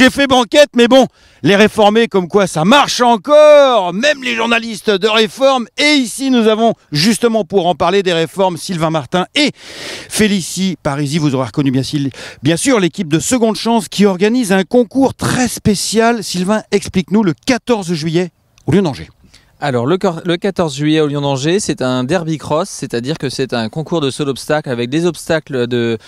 j'ai fait banquette, mais bon, les réformés, comme quoi ça marche encore, même les journalistes de réforme. Et ici, nous avons justement pour en parler des réformes Sylvain Martin et Félicie Parisi. Vous aurez reconnu bien, sûr l'équipe de Seconde Chance qui organise un concours très spécial. Sylvain, explique-nous le 14 juillet au lieu d'Angers. Alors, le, 14 juillet au Lyon d'Angers, c'est un derby cross, c'est-à-dire que c'est un concours de solo obstacle avec des obstacles de,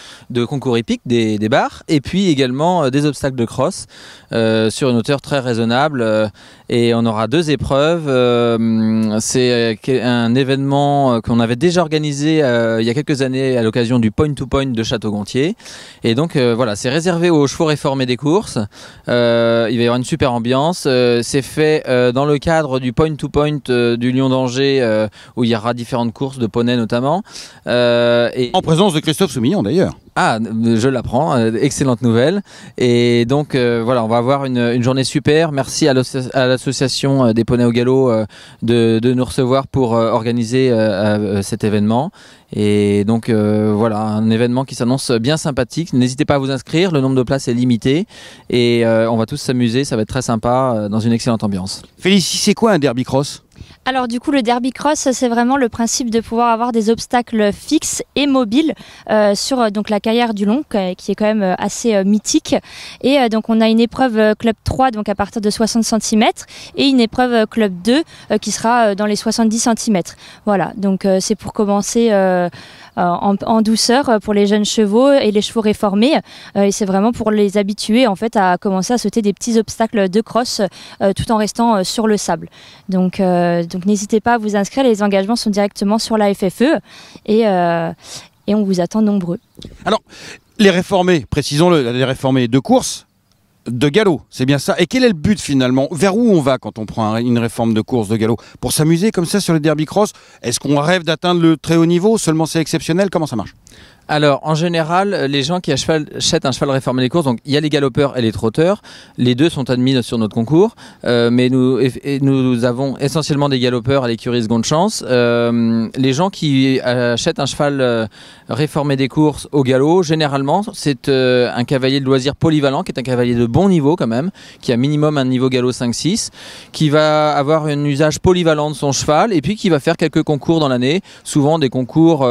concours épique, des, barres, et puis également euh, des obstacles de cross euh, sur une hauteur très raisonnable. Euh, et on aura deux épreuves. Euh, c'est euh, un événement euh, qu'on avait déjà organisé il y a quelques années à l'occasion du Point to Point de Château-Gontier. Et donc voilà, c'est réservé aux chevaux réformés des courses. il va y avoir une super ambiance. c'est fait dans le cadre du Point to Point du Lion d'Angers où il y aura différentes courses de poney notamment. et... En présence de Christophe Soumillon d'ailleurs. Ah, je l'apprends. Euh, excellente nouvelle. Et donc, euh, voilà, on va avoir une, journée super. Merci à l'association euh, des poneys au galop de, nous recevoir pour organiser cet événement. Et donc, voilà, un événement qui s'annonce bien sympathique. N'hésitez pas à vous inscrire. Le nombre de places est limité. Et on va tous s'amuser. Ça va être très sympa dans une excellente ambiance. Félicie, c'est quoi un derby cross alors du coup, le derby cross, c'est vraiment le principe de pouvoir avoir des obstacles fixes et mobiles euh, sur euh, donc la carrière du long, qui est quand même euh, assez mythique. Et donc on a une épreuve club 3, donc à partir de 60 cm, et une épreuve club 2 qui sera dans les 70 cm. Voilà, donc c'est pour commencer euh, en, douceur euh, pour les jeunes chevaux et les chevaux réformés. Euh, et c'est vraiment pour les habituer en fait à commencer à sauter des petits obstacles de crosse tout en restant sur le sable. Donc, donc n'hésitez pas à vous inscrire. Les engagements sont directement sur la FFE et, et on vous attend nombreux. Alors, les réformés, précisons-le, les réformés de course, de galop, c'est bien ça. Et quel est le but finalement Vers où on va quand on prend une réforme de course de galop Pour s'amuser comme ça sur les derby cross, est-ce qu'on rêve d'atteindre le très haut niveau Seulement c'est exceptionnel Comment ça marche alors, en général, les gens qui achètent un cheval réformé des courses, donc il y a les galopeurs et les trotteurs. Les deux sont admis sur notre concours, euh, mais nous, avons essentiellement des galopeurs à l'écurie seconde chance. Euh, les gens qui achètent un cheval euh, réformé des courses au galop, généralement, c'est un cavalier de loisir polyvalent, qui est un cavalier de bon niveau quand même, qui a minimum un niveau galop 5-6, qui va avoir un usage polyvalent de son cheval, et puis qui va faire quelques concours dans l'année, souvent des concours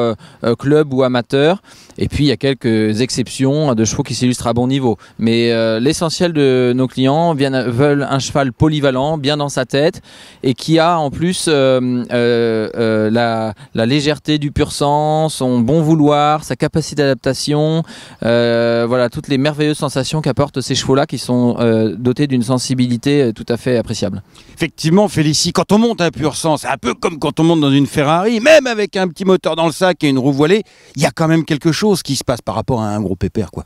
club ou amateurs. Et puis, il y a quelques exceptions de chevaux qui s'illustrent à bon niveau. Mais euh, l'essentiel de nos clients veulent un cheval polyvalent, bien dans sa tête, et qui a en plus euh, euh, la, légèreté du pur sang, son bon vouloir, sa capacité d'adaptation, voilà, toutes les merveilleuses sensations qu'apportent ces chevaux-là qui sont dotés d'une sensibilité tout à fait appréciable. Effectivement, Félicie, quand on monte un pur sang, c'est un peu comme quand on monte dans une Ferrari, même avec un petit moteur dans le sac et une roue voilée, il y a quand même quelque chose qui se passe par rapport à un gros pépère, quoi.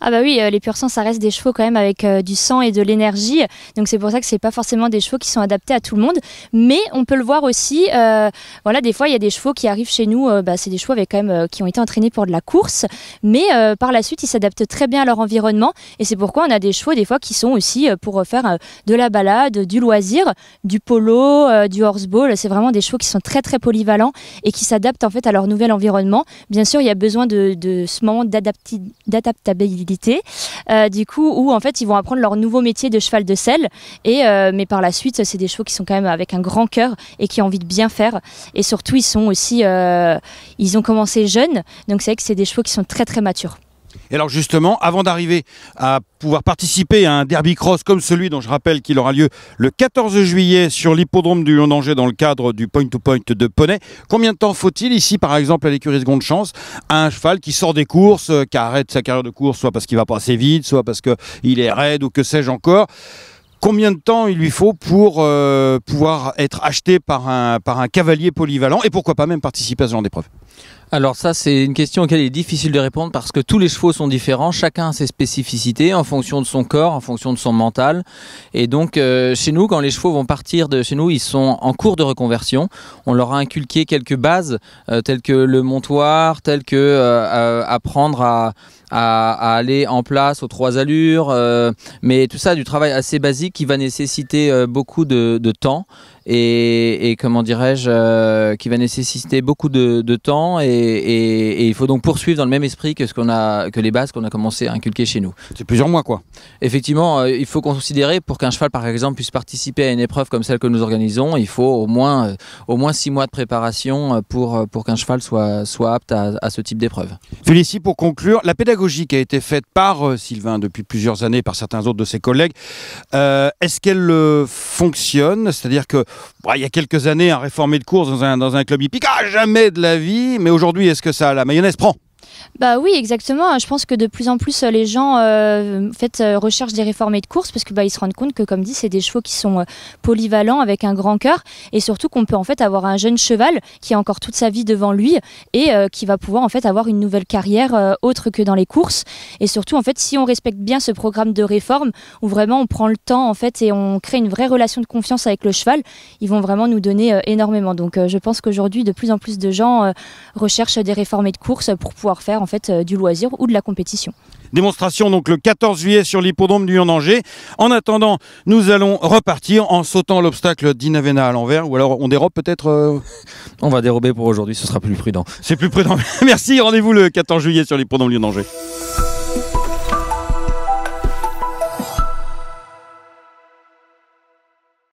Ah bah oui, euh, les pur sang, ça reste des chevaux quand même avec euh, du sang et de l'énergie. Donc c'est pour ça que c'est pas forcément des chevaux qui sont adaptés à tout le monde. Mais on peut le voir aussi. Euh, voilà, des fois il y a des chevaux qui arrivent chez nous. Bah, c'est des chevaux avec même qui ont été entraînés pour de la course, mais par la suite ils s'adaptent très bien à leur environnement. Et c'est pourquoi on a des chevaux des fois qui sont aussi pour faire de la balade, du loisir, du polo, du horseball. C'est vraiment des chevaux qui sont très très polyvalents et qui s'adaptent en fait à leur nouvel environnement. Bien sûr, il y a besoin de ce moment d'adaptabilité euh, du coup, où en fait ils vont apprendre leur nouveau métier de cheval de sel Et euh, mais par la suite, c'est des chevaux qui sont quand même avec un grand cœur et qui ont envie de bien faire. Et surtout, ils sont aussi, euh, ils ont commencé jeunes, donc c'est vrai que c'est des chevaux qui sont très très matures. Et alors justement, avant d'arriver à pouvoir participer à un derby cross comme celui dont je rappelle qu'il aura lieu le 14 juillet sur l'hippodrome du lyon d'Angers dans le cadre du point-to-point de Poney, combien de temps faut-il ici par exemple à l'écurie Seconde Chance à un cheval qui sort des courses, euh, qui arrête sa carrière de course soit parce qu'il va pas assez vite, soit parce qu'il est raide ou que sais-je encore combien de temps il lui faut pour euh, pouvoir être acheté par un, par un cavalier polyvalent et pourquoi pas même participer à ce genre d'épreuve alors ça, c'est une question auquel il est difficile de répondre parce que tous les chevaux sont différents, chacun a ses spécificités en fonction de son corps, en fonction de son mental. Et donc euh, chez nous, quand les chevaux vont partir de chez nous, ils sont en cours de reconversion. On leur a inculqué quelques bases euh, telles que le montoir, telles que euh, apprendre à, aller en place aux trois allures, mais tout ça du travail assez basique qui va nécessiter beaucoup de temps et, comment dirais-je, euh, qui va nécessiter beaucoup de, temps et, il faut donc poursuivre dans le même esprit que ce qu'on a, que les bases qu'on a commencé à inculquer chez nous. C'est plusieurs mois quoi. Effectivement, euh, il faut considérer pour qu'un cheval par exemple puisse participer à une épreuve comme celle que nous organisons, il faut au moins euh, au moins six mois de préparation pour pour qu'un cheval soit soit apte à, ce type d'épreuve. Félicie, pour conclure, la pédagogie qui a été faite par Sylvain depuis plusieurs années par certains autres de ses collègues, est-ce qu'elle fonctionne, c'est-à-dire que il y a quelques années, un réformé de course dans un, dans un club hippique. Ah, jamais de la vie Mais aujourd'hui, est-ce que ça a la mayonnaise prend? bah oui, exactement. Je pense que de plus en plus euh, les gens euh, fait, euh, recherchent des réformés de course parce que bah, ils se rendent compte que, comme dit, c'est des chevaux qui sont polyvalents avec un grand cœur et surtout qu'on peut en fait avoir un jeune cheval qui a encore toute sa vie devant lui et qui va pouvoir en fait avoir une nouvelle carrière autre que dans les courses. Et surtout, en fait, si on respecte bien ce programme de réforme où vraiment on prend le temps en fait et on crée une vraie relation de confiance avec le cheval, ils vont vraiment nous donner énormément. Donc, je pense qu'aujourd'hui, de plus en plus de gens recherchent des réformés de course pour pouvoir faire en fait euh, du loisir ou de la compétition. Démonstration donc le 14 juillet sur l'hippodrome du lyon dangers En attendant, nous allons repartir en sautant l'obstacle d'Inavena à l'envers ou alors on dérobe peut-être euh, On va dérober pour aujourd'hui, ce sera plus prudent. C'est plus prudent. Merci, rendez-vous le 14 juillet sur l'hippodrome du lyon dangers